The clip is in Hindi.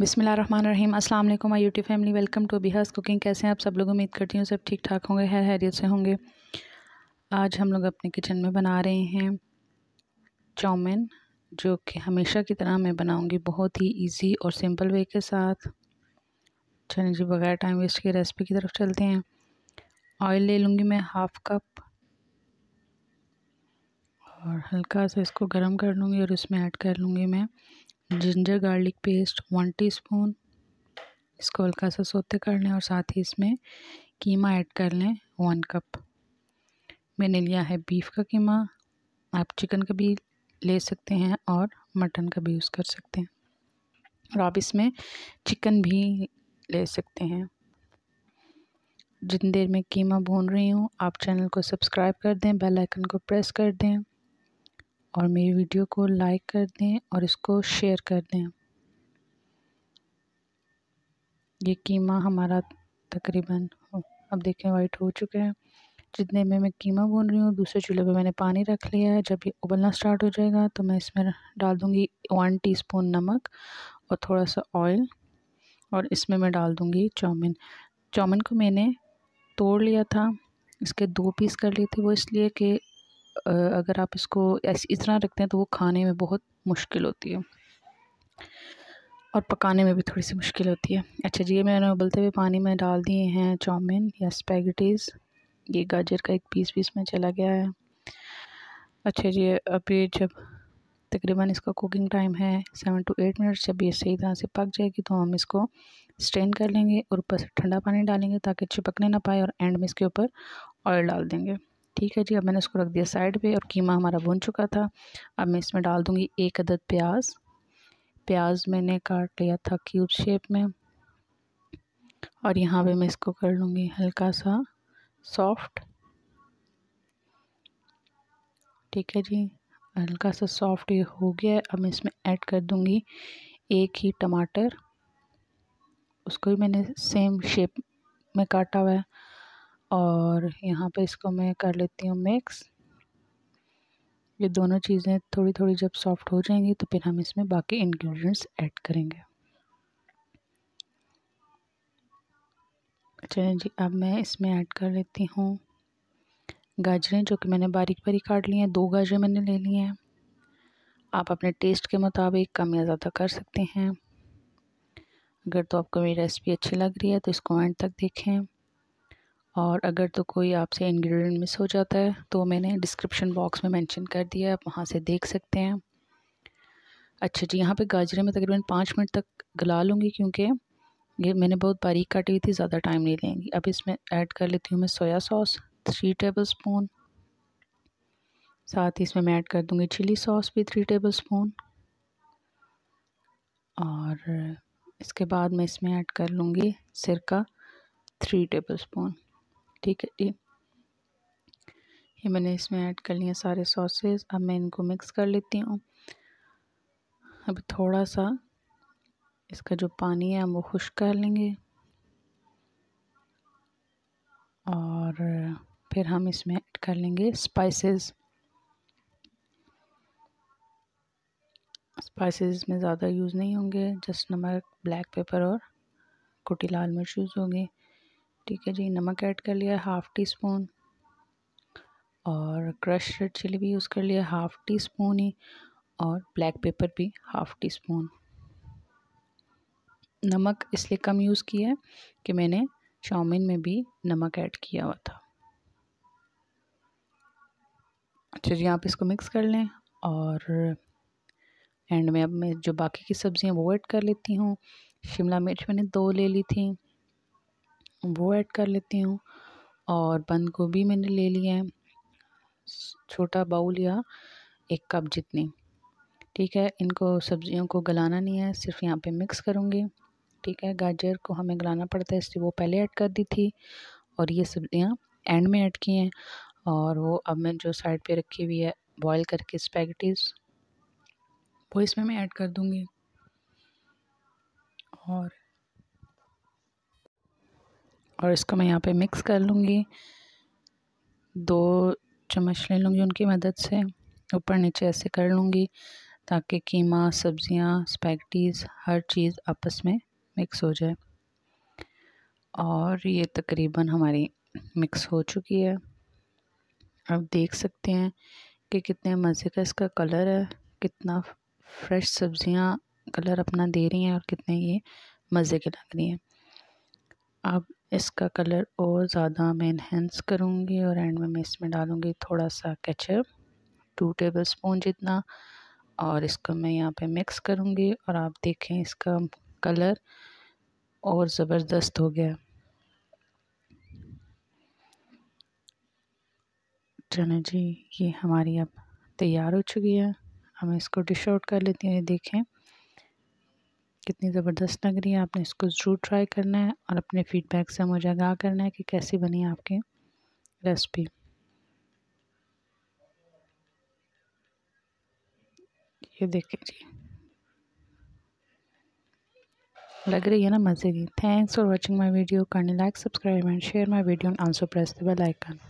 बिसमिल रहीम अस्सलाम वालेकुम my YouTube family welcome to Bihar cooking कैसे हैं आप सब लोग उम्मीद करती हूँ सब ठीक ठाक होंगे हैर हैरियत से होंगे आज हम लोग अपने किचन में बना रहे हैं चाउमिन जो कि हमेशा की तरह मैं बनाऊँगी बहुत ही ईजी और सिंपल वे के साथ चलिए जी बगैर टाइम वेस्ट के रेसिपी की तरफ चलते हैं ऑयल ले लूँगी मैं हाफ़ कप और हल्का सा इसको गर्म कर लूँगी और इसमें ऐड कर लूँगी मैं ginger garlic paste one teaspoon इसको हल्का सा सोते कर लें और साथ ही इसमें कीमा ऐड कर लें वन कप मैंने लिया है बीफ का कीमा आप चिकन का भी ले सकते हैं और मटन का भी यूज़ कर सकते हैं और आप इसमें चिकन भी ले सकते हैं जितनी देर में कीमा भून रही हूँ आप चैनल को सब्सक्राइब कर दें बेल आइकन को प्रेस कर दें और मेरी वीडियो को लाइक कर दें और इसको शेयर कर दें ये कीमा हमारा तकरीबन अब देखें वाइट हो चुके हैं जितने में मैं कीमा भून रही हूँ दूसरे चूल्हे पे मैंने पानी रख लिया है जब ये उबलना स्टार्ट हो जाएगा तो मैं इसमें डाल दूँगी वन टीस्पून नमक और थोड़ा सा ऑयल और इसमें मैं डाल दूँगी चाउमीन चाउमिन को मैंने तोड़ लिया था इसके दो पीस कर लिए थे वो इसलिए कि अगर आप इसको इस तरह रखते हैं तो वो खाने में बहुत मुश्किल होती है और पकाने में भी थोड़ी सी मुश्किल होती है अच्छा जी ये मैंने उबलते हुए पानी में डाल दिए हैं चाउमीन या स्पैगटीज़ ये गाजर का एक पीस पीस में चला गया है अच्छा जी अभी जब तकरीबन इसका कुकिंग टाइम है सेवन टू एट मिनट्स जब ये सही तरह से पक जाएगी तो हम इसको स्ट्रेन कर लेंगे और ऊपर से ठंडा पानी डालेंगे ताकि चिपकने ना पाए और एंड में इसके ऊपर ऑयल डाल देंगे ठीक है जी अब मैंने इसको रख दिया साइड पे और कीमा हमारा भुन चुका था अब मैं इसमें डाल दूँगी एक अदद प्याज प्याज मैंने काट लिया था क्यूब शेप में और यहाँ पे मैं इसको कर लूँगी हल्का सा सॉफ्ट ठीक है जी हल्का सा सॉफ्ट ये हो गया है अब मैं इसमें ऐड कर दूँगी एक ही टमाटर उसको भी मैंने सेम शेप में काटा हुआ है और यहाँ पे इसको मैं कर लेती हूँ मिक्स ये दोनों चीज़ें थोड़ी थोड़ी जब सॉफ्ट हो जाएंगी तो फिर हम इसमें बाकी इंग्रेडिएंट्स ऐड करेंगे चलें अच्छा जी अब मैं इसमें ऐड कर लेती हूँ गाजरें जो कि मैंने बारीक बारीक काट ली हैं दो गाजरें मैंने ले ली हैं आप अपने टेस्ट के मुताबिक कम या ज़्यादा कर सकते हैं अगर तो आपको मेरी रेसिपी अच्छी लग रही है तो इसको एंड तक देखें और अगर तो कोई आपसे इंग्रेडिएंट मिस हो जाता है तो मैंने डिस्क्रिप्शन बॉक्स में मेंशन कर दिया है आप वहाँ से देख सकते हैं अच्छा जी यहाँ पे गाजरे में तकरीबन पाँच मिनट तक गला लूँगी क्योंकि ये मैंने बहुत बारीक काटी हुई थी ज़्यादा टाइम नहीं लेंगी अब इसमें ऐड कर लेती हूँ मैं soya sauce three tablespoon साथ ही इसमें मैं ऐड कर दूँगी चिली सॉस भी थ्री टेबल स्पून और इसके बाद मैं इसमें ऐड कर लूँगी सिरका थ्री टेबल स्पून ठीक है ये ये मैंने इसमें ऐड कर लिए सारे सॉसेस अब मैं इनको मिक्स कर लेती हूँ अब थोड़ा सा इसका जो पानी है हम वो खुश कर लेंगे और फिर हम इसमें ऐड कर लेंगे स्पाइसेस स्पाइसेस में ज़्यादा यूज़ नहीं होंगे जस्ट नमक ब्लैक पेपर और कुटी लाल मिर्च यूज़ होंगे ठीक है जी नमक ऐड कर लिया हाफ़ टी स्पून और क्रश रेड चिली भी यूज़ कर लिया हाफ़ टी स्पून ही और ब्लैक पेपर भी हाफ़ टी स्पून नमक इसलिए कम यूज़ किया है कि मैंने चाउमीन में भी नमक ऐड किया हुआ था अच्छा जी आप इसको मिक्स कर लें और एंड में अब मैं जो बाकी की सब्ज़ियाँ वो ऐड कर लेती हूँ शिमला मिर्च मैंने दो ले ली थी वो ऐड कर लेती हूँ और बंद गोभी मैंने ले लिया है छोटा बाउल या एक कप जितनी ठीक है इनको सब्जियों को गलाना नहीं है सिर्फ यहाँ पे मिक्स करूँगी ठीक है गाजर को हमें गलाना पड़ता है इसलिए वो पहले ऐड कर दी थी और ये सब्जियाँ एंड में ऐड की हैं और वो अब मैं जो साइड पे रखी हुई है बॉईल करके स्पैगटीज़ वो इसमें मैं ऐड कर दूँगी और और इसको मैं यहाँ पे मिक्स कर लूँगी दो चम्मच ले लूँगी उनकी मदद से ऊपर नीचे ऐसे कर लूँगी ताकि कीमा सब्ज़ियाँ स्पैगटीज़ हर चीज़ आपस में मिक्स हो जाए और ये तकरीबन हमारी मिक्स हो चुकी है आप देख सकते हैं कि कितने मज़े का इसका कलर है कितना फ्रेश सब्ज़ियाँ कलर अपना दे रही हैं और कितने ये मज़े के लग रही हैं आप इसका कलर और ज़्यादा मैं इन्हेंस करूँगी और एंड में मैं इसमें डालूँगी थोड़ा सा केचप टू टेबल स्पून जितना और इसको मैं यहाँ पे मिक्स करूँगी और आप देखें इसका कलर और ज़बरदस्त हो गया चलो जी ये हमारी अब तैयार हो चुकी है हमें इसको डिश आउट कर लेती हैं ये देखें कितनी ज़बरदस्त लग रही है आपने इसको ज़रूर ट्राई करना है और अपने फीडबैक से मुझे आगाह करना है कि कैसी बनी आपकी रेसिपी ये देखें जी लग रही है ना मज़े की thanks for watching my video करनी like subscribe and share my video and also press the bell icon